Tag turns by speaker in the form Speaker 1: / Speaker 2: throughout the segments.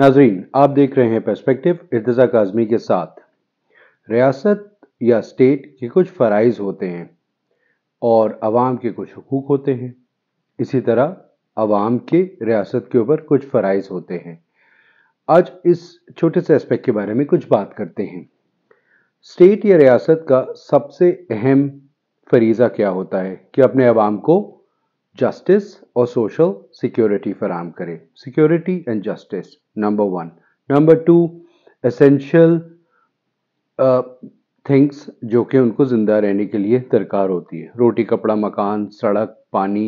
Speaker 1: नाजरीन आप देख रहे हैं पर्सपेक्टिव इर्तज़ा काजमी के साथ रियासत या स्टेट के कुछ फ़राइज़ होते हैं और आवाम के कुछ हकूक़ होते हैं इसी तरह आवाम के रियासत के ऊपर कुछ फ़राइज़ होते हैं आज इस छोटे से एस्पेक्ट के बारे में कुछ बात करते हैं स्टेट या रियासत का सबसे अहम फरीज़ा क्या होता है कि अपने आवाम को जस्टिस और सोशल सिक्योरिटी फराम करे security and justice number one number two essential things जो कि उनको ज़िंदा रहने के लिए दरकार होती है रोटी कपड़ा मकान सड़क पानी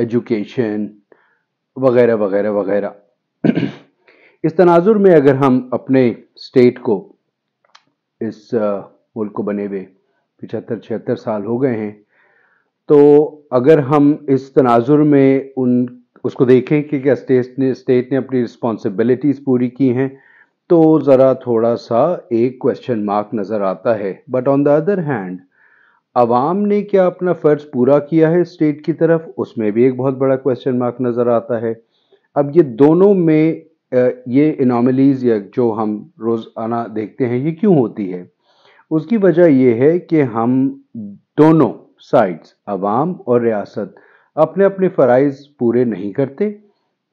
Speaker 1: एजुकेशन वगैरह वगैरह वगैरह इस तनाजुर में अगर हम अपने स्टेट को इस uh, मुल्क को बने हुए पिछहत्तर छिहत्तर साल हो गए हैं तो अगर हम इस तनाजुर में उन उसको देखें कि क्या स्टेट ने स्टेट ने अपनी रिस्पॉन्सिबिलिटीज़ पूरी की हैं तो ज़रा थोड़ा सा एक क्वेश्चन मार्क नज़र आता है but on the other hand आवाम ने क्या अपना फ़र्ज़ पूरा किया है स्टेट की तरफ उसमें भी एक बहुत बड़ा क्वेश्चन मार्क नज़र आता है अब ये दोनों में ये इनामलीज या जो हम रोज़ाना देखते हैं ये क्यों होती है उसकी वजह ये है कि हम दोनों साइड्स अवाम और रियासत अपने अपने फ़रज़ पूरे नहीं करते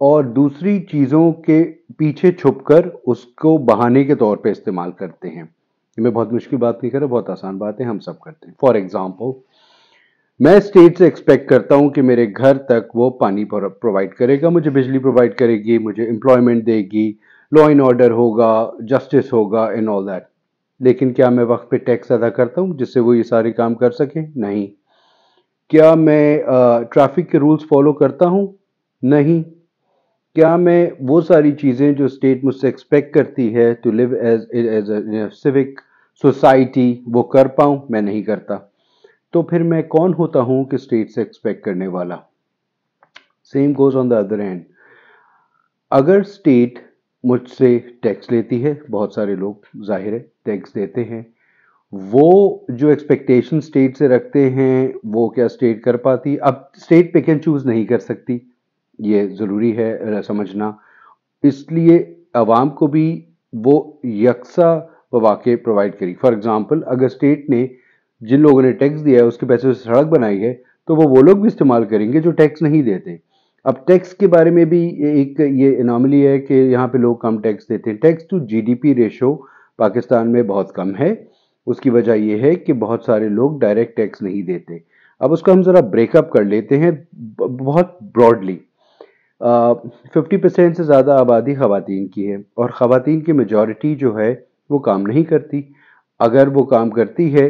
Speaker 1: और दूसरी चीज़ों के पीछे छुपकर उसको बहाने के तौर पे इस्तेमाल करते हैं मैं बहुत मुश्किल बात नहीं कर रहा बहुत आसान बात है हम सब करते हैं फॉर एग्ज़ाम्पल मैं स्टेट से एक्सपेक्ट करता हूँ कि मेरे घर तक वो पानी प्रोवाइड करेगा मुझे बिजली प्रोवाइड करेगी मुझे एम्प्लॉयमेंट देगी लॉ एंड ऑर्डर होगा जस्टिस होगा इन ऑल दैट लेकिन क्या मैं वक्त पे टैक्स अदा करता हूँ जिससे वो ये सारे काम कर सके नहीं क्या मैं ट्रैफिक के रूल्स फॉलो करता हूँ नहीं क्या मैं वो सारी चीज़ें जो स्टेट मुझसे एक्सपेक्ट करती है to live as as civic society वो कर पाऊँ मैं नहीं करता तो फिर मैं कौन होता हूँ कि स्टेट से एक्सपेक्ट करने वाला same goes on the other end अगर स्टेट मुझसे टैक्स लेती है बहुत सारे लोग जाहिर है टैक्स देते हैं वो जो एक्सपेक्टेशन स्टेट से रखते हैं वो क्या स्टेट कर पाती अब स्टेट पिक एंड चूज़ नहीं कर सकती ये ज़रूरी है समझना इसलिए आवाम को भी वो यकसा वाक़ प्रोवाइड करी फॉर एग्ज़ाम्पल अगर स्टेट ने जिन लोगों ने टैक्स दिया है उसके पैसे से सड़क बनाई है तो वो वो लोग भी इस्तेमाल करेंगे जो टैक्स नहीं देते अब टैक्स के बारे में भी एक ये इनामली है कि यहाँ पे लोग कम टैक्स देते हैं tax to GDP ratio Pakistan में बहुत कम है उसकी वजह ये है कि बहुत सारे लोग डायरेक्ट टैक्स नहीं देते अब उसका हम ज़रा ब्रेकअप कर लेते हैं बहुत ब्रॉडली फिफ्टी परसेंट से ज़्यादा आबादी खुवान की है और ख़वान की मेजॉरिटी जो है वो काम नहीं करती अगर वो काम करती है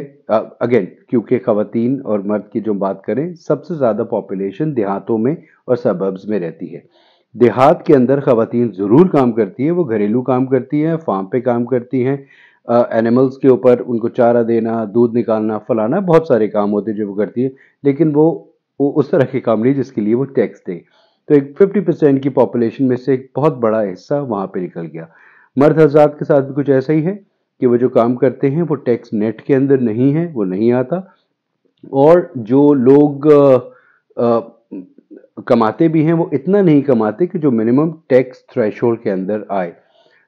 Speaker 1: अगेन क्योंकि खातन और मर्द की जो बात करें सबसे ज़्यादा पॉपुलेशन देहातों में और सबब्स में रहती है देहात के अंदर खातन ज़रूर काम करती है वो घरेलू काम करती हैं फार्म पे काम करती हैं एनिमल्स के ऊपर उनको चारा देना दूध निकालना फलाना बहुत सारे काम होते हैं जो वो करती है लेकिन वो, वो उस तरह के काम नहीं जिसके लिए वो टैक्स दें तो एक फिफ्टी परसेंट की पॉपुलेशन में से एक बहुत बड़ा हिस्सा वहाँ पर निकल गया मर्द हजरात के साथ भी कुछ ऐसा ही है कि वो जो काम करते हैं वो टैक्स नेट के अंदर नहीं है वो नहीं आता और जो लोग आ, आ, कमाते भी हैं वो इतना नहीं कमाते कि जो मिनिमम टैक्स थ्रेश के अंदर आए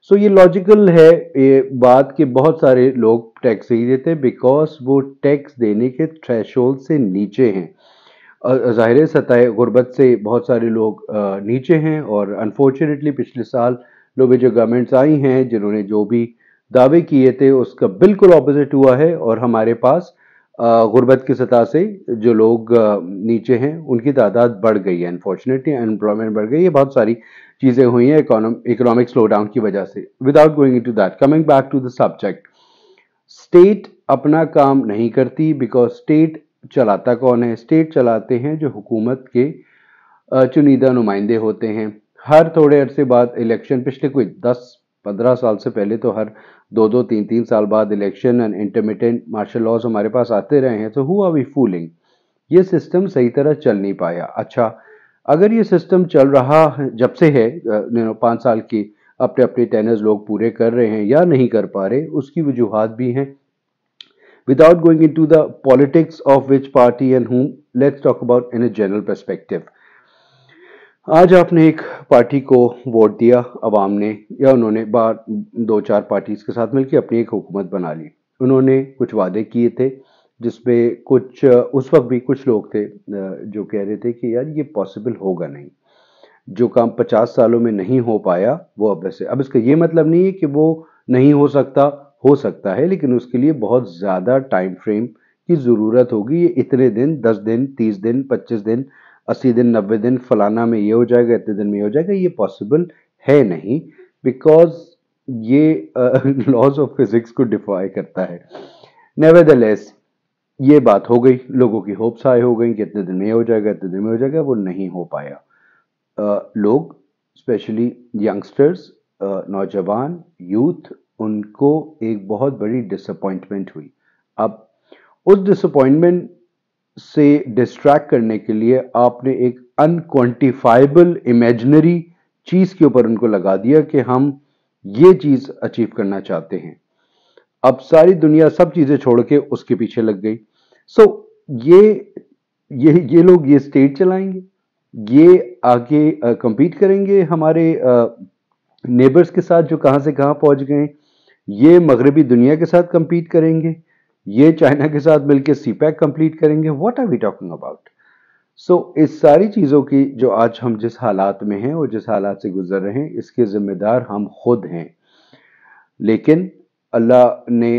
Speaker 1: सो so, ये लॉजिकल है ये बात कि बहुत सारे लोग टैक्स नहीं देते बिकॉज वो टैक्स देने के थ्रेश से नीचे हैं ज़ाहिर सतह गुर्बत से बहुत सारे लोग नीचे हैं और अनफॉर्चुनेटली पिछले साल लोग जो गवर्नमेंट्स आई हैं जिन्होंने जो भी दावे किए थे उसका बिल्कुल ऑपोजिट हुआ है और हमारे पास गुर्बत की सतह से जो लोग नीचे हैं उनकी तादाद बढ़ गई है अनफॉर्चुनेटली अनएम्प्लॉयमेंट बढ़ गई है बहुत सारी चीज़ें हुई हैं इकोनॉमिक स्लो डाउन की वजह से without going to that coming back to the subject state अपना काम नहीं करती बिकॉज स्टेट चलाता कौन है स्टेट चलाते हैं जो हुकूमत के चुनिंदा नुमाइंदे होते हैं हर थोड़े अरसे बाद इलेक्शन पिछले कोई दस पंद्रह साल से पहले तो हर दो दो तीन तीन साल बाद election and intermittent martial laws हमारे पास आते रहे हैं तो हुआ वी फूलिंग ये सिस्टम सही तरह चल नहीं पाया अच्छा अगर ये सिस्टम चल रहा जब से है पाँच साल की अपने अपने टेनर्स लोग पूरे कर रहे हैं या नहीं कर पा रहे उसकी वजूहत भी हैं without going into the politics of which party and whom let's talk about in a general perspective आज आपने एक पार्टी को वोट दिया अवाम ने या उन्होंने बार दो चार पार्टीज के साथ मिलकर अपनी एक हुकूमत बना ली उन्होंने कुछ वादे किए थे जिसमें कुछ उस वक्त भी कुछ लोग थे जो कह रहे थे कि यार ये पॉसिबल होगा नहीं जो काम पचास सालों में नहीं हो पाया वो अब वैसे अब इसका ये मतलब नहीं है कि वो नहीं हो सकता हो सकता है लेकिन उसके लिए बहुत ज़्यादा टाइम फ्रेम की ज़रूरत होगी ये इतने दिन दस दिन तीस दिन पच्चीस दिन अस्सी दिन नब्बे दिन फलाना में ये हो जाएगा इतने दिन में ये हो जाएगा ये पॉसिबल है नहीं बिकॉज ये लॉज ऑफ फिजिक्स को डिफाई करता है नेवेदलेस ये बात हो गई लोगों की होप्स हाई हो गई कि इतने दिन में ये हो जाएगा इतने दिन में हो जाएगा वो नहीं हो पाया uh, लोग स्पेशली यंगस्टर्स uh, नौजवान यूथ उनको एक बहुत बड़ी डिसअपॉइंटमेंट हुई अब उस डिसअपॉइंटमेंट से डिस्ट्रैक्ट करने के लिए आपने एक अनक्वांटिफाइबल इमेजनरी चीज़ के ऊपर उनको लगा दिया कि हम ये चीज़ अचीव करना चाहते हैं अब सारी दुनिया सब चीज़ें छोड़ के उसके पीछे लग गई सो so, ये ये ये लोग ये स्टेट चलाएंगे ये आगे कंपीट करेंगे हमारे नेबर्स के साथ जो कहाँ से कहाँ पहुँच गए ये मगरबी दुनिया के साथ कंपीट करेंगे ये चाइना के साथ मिलकर सीपैक कंप्लीट करेंगे what are we talking about so इस सारी चीज़ों की जो आज हम जिस हालात में हैं और जिस हालात से गुजर रहे हैं इसके ज़िम्मेदार हम खुद हैं लेकिन अल्लाह ने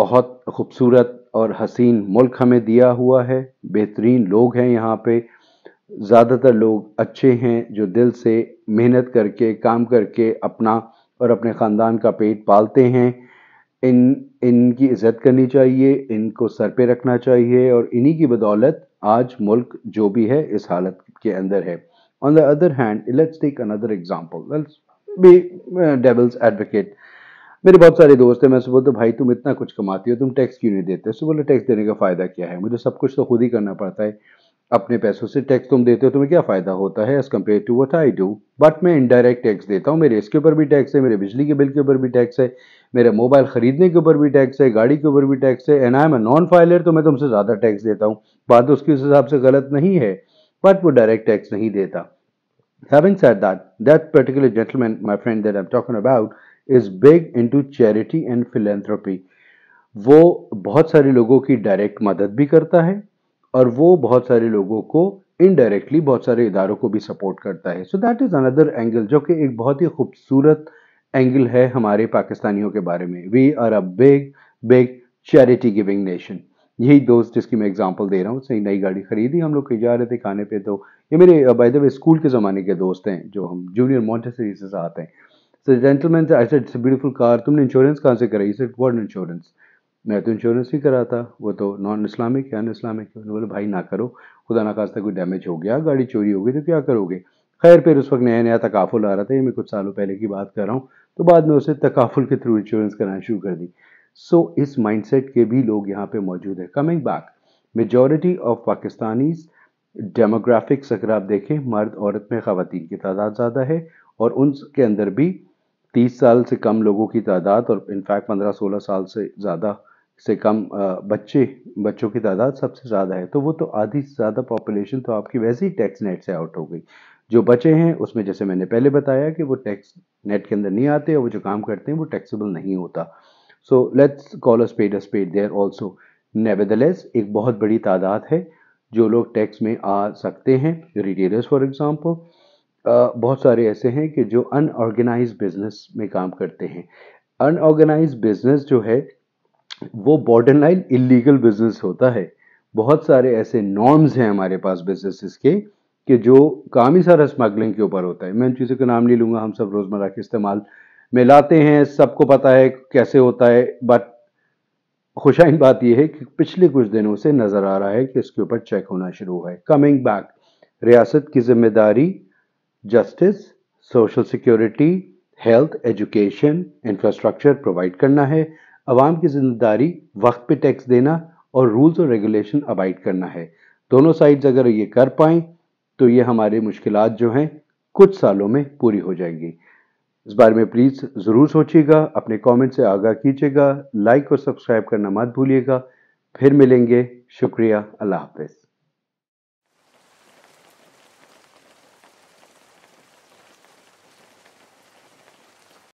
Speaker 1: बहुत खूबसूरत और हसीन मुल्क हमें दिया हुआ है बेहतरीन लोग हैं यहाँ पे ज़्यादातर लोग अच्छे हैं जो दिल से मेहनत करके काम करके अपना और अपने ख़ानदान का पेट पालते हैं इन इनकी इज्जत करनी चाहिए इनको सर पे रखना चाहिए और इन्हीं की बदौलत आज मुल्क जो भी है इस हालत के अंदर है on the other hand let's take another example be devil's advocate मेरे बहुत सारे दोस्त हैं मैं से बोलता तो भाई तुम इतना कुछ कमाती हो तुम टैक्स क्यों नहीं देते उससे बोले टैक्स देने का फ़ायदा क्या है मुझे सब कुछ तो खुद ही करना पड़ता है अपने पैसों से टैक्स तुम देते हो तुम्हें क्या फायदा होता है as compared to what I do but मैं इनडायरेक्ट टैक्स देता हूँ मेरे इसके ऊपर भी टैक्स है मेरे बिजली के बिल के ऊपर भी टैक्स है मेरे मोबाइल खरीदने के ऊपर भी टैक्स है गाड़ी के ऊपर भी टैक्स है and I am a non filer तो मैं तुमसे ज़्यादा टैक्स देता हूँ बात उसके हिसाब से गलत नहीं है बट वो डायरेक्ट टैक्स नहीं देता that that particular gentleman my friend that I am I'm about is big into charity and philanthropy वो बहुत सारे लोगों की डायरेक्ट मदद भी करता है और वो बहुत सारे लोगों को इनडायरेक्टली बहुत सारे इदारों को भी सपोर्ट करता है so that is another angle जो कि एक बहुत ही खूबसूरत एंगल है हमारे पाकिस्तानियों के बारे में we are a big big charity giving nation यही दोस्त जिसकी मैं एग्जांपल दे रहा हूँ सही नई गाड़ी खरीदी हम लोग कहीं जा रहे थे खाने पे तो ये मेरे बाय द वे स्कूल के ज़माने के दोस्त हैं जो हम जूनियर मॉन्टेसरी से आते हैं सो जेंटलमैन से आई सेड ब्यूटीफुल कार तुमने इंश्योरेंस कहाँ से कराई सेड वर्ड इंश्योरेंस मैं तो इंश्योरेंस ही करा था वो तो नॉन इस्लामिक या अन इस्लामिक उन्होंने भाई ना करो खुदा ना खास्ता कोई डैमेज हो गया गाड़ी चोरी हो गई तो क्या करोगे खैर फिर उस वक्त नया नया तकाफुल आ रहा था ये मैं कुछ सालों पहले की बात कर रहा हूँ तो बाद में उसे तकाफुल के थ्रू इंश्योरेंस कराना शुरू कर दी सो so, इस माइंडसेट के भी लोग यहाँ पे मौजूद है coming back majority of Pakistanis demographics अगर आप देखें मर्द औरत में खातन की तादाद ज़्यादा है और उनके अंदर भी तीस साल से कम लोगों की तादाद और इनफैक्ट पंद्रह सोलह साल से ज़्यादा से कम बच्चे बच्चों की तादाद सबसे ज़्यादा है तो वो तो आधी से ज़्यादा पॉपुलेशन तो आपकी वैसे ही टैक्स नेट से आउट हो गई जो बचे हैं उसमें जैसे मैंने पहले बताया कि वो टैक्स नेट के अंदर नहीं आते और वो जो काम करते हैं वो टैक्सेबल नहीं होता so let's call a spade a spade there also nevertheless एक बहुत बड़ी तादाद है जो लोग टैक्स में आ सकते हैं रिटेलर्स फॉर एग्जाम्पल बहुत सारे ऐसे हैं कि जो अनऑर्गेनाइज बिजनेस में काम करते हैं अनऑर्गेनाइज बिजनेस जो है वो बॉर्डर लाइन इलीगल बिजनेस होता है बहुत सारे ऐसे नॉर्म्स हैं हमारे पास बिजनेसेस के कि जो काम ही सारा स्मगलिंग के ऊपर होता है मैं उन चीज़ों का नाम नहीं लूँगा हम सब रोज़मर्रा के इस्तेमाल में लाते हैं सबको पता है कैसे होता है बट खुशाइन बात यह है कि पिछले कुछ दिनों से नज़र आ रहा है कि इसके ऊपर चेक होना शुरू हुआ है कमिंग बैक रियासत की जिम्मेदारी justice social security health education infrastructure provide करना है आवाम की जिम्मेदारी वक्त पे टैक्स देना और रूल्स और रेगुलेशन अबाइड करना है दोनों साइड्स अगर ये कर पाएँ तो ये हमारे मुश्किल जो हैं कुछ सालों में पूरी हो जाएंगी इस बारे में प्लीज़ ज़रूर सोचिएगा अपने कमेंट से आगाह कीजिएगा लाइक और सब्सक्राइब करना मत भूलिएगा फिर मिलेंगे शुक्रिया अल्लाह हाफिज़